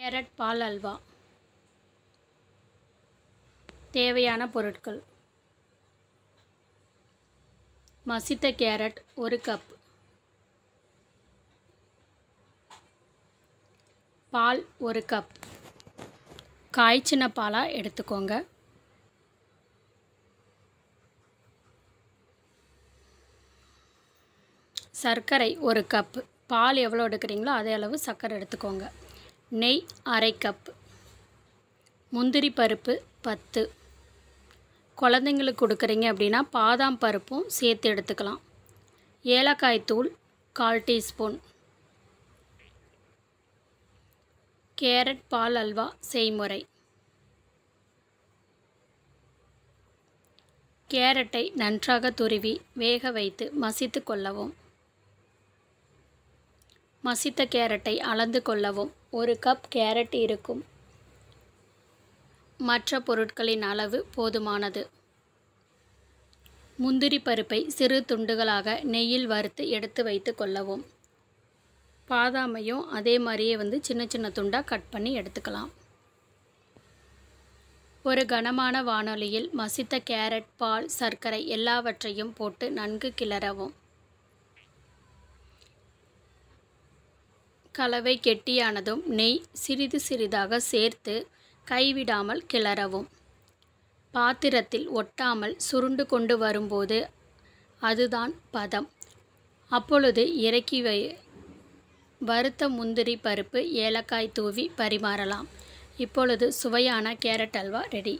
carrot பால் அல்வா தேவையான பொருட்கள் மசித்த கேரட் ஒரு கப் பால் ஒரு கப் காய்ச்சின பாலாக எடுத்துக்கோங்க சர்க்கரை ஒரு கப் பால் எவ்வளோ எடுக்கிறீங்களோ அதே அளவு சர்க்கரை எடுத்துக்கோங்க நெய் அரை கப் முந்திரி பருப்பு பத்து குழந்தைங்களுக்கு கொடுக்குறீங்க அப்படின்னா பாதாம் பருப்பும் சேர்த்து எடுத்துக்கலாம் ஏலக்காய் தூள் கால் டீஸ்பூன் கேரட் பால் அல்வா செய்முறை கேரட்டை நன்றாக துருவி வேக வைத்து மசித்து கொள்ளவும் மசித்த கேரட்டை அளந்து கொள்ளவும் ஒரு கப் கேரட் இருக்கும் மற்ற பொருட்களின் அளவு போதுமானது முந்திரி பருப்பை சிறு துண்டுகளாக நெய்யில் வறுத்து எடுத்து வைத்து கொள்ளவும் பாதாமையும் அதே மாதிரியே வந்து சின்ன சின்ன துண்டாக கட் பண்ணி எடுத்துக்கலாம் ஒரு கனமான வானொலியில் மசித்த கேரட் பால் சர்க்கரை எல்லாவற்றையும் போட்டு நன்கு கிளறவும் கலவை கெட்டியானதும் நெய் சிறிது சிறிதாக சேர்த்து கைவிடாமல் கிளறவும் பாத்திரத்தில் ஒட்டாமல் சுருண்டு கொண்டு வரும்போது அதுதான் பதம் அப்பொழுது இறக்கி வை வறுத்த முந்திரி பருப்பு ஏலக்காய் தூவி பரிமாறலாம் இப்பொழுது சுவையான கேரட் அல்வா ரெடி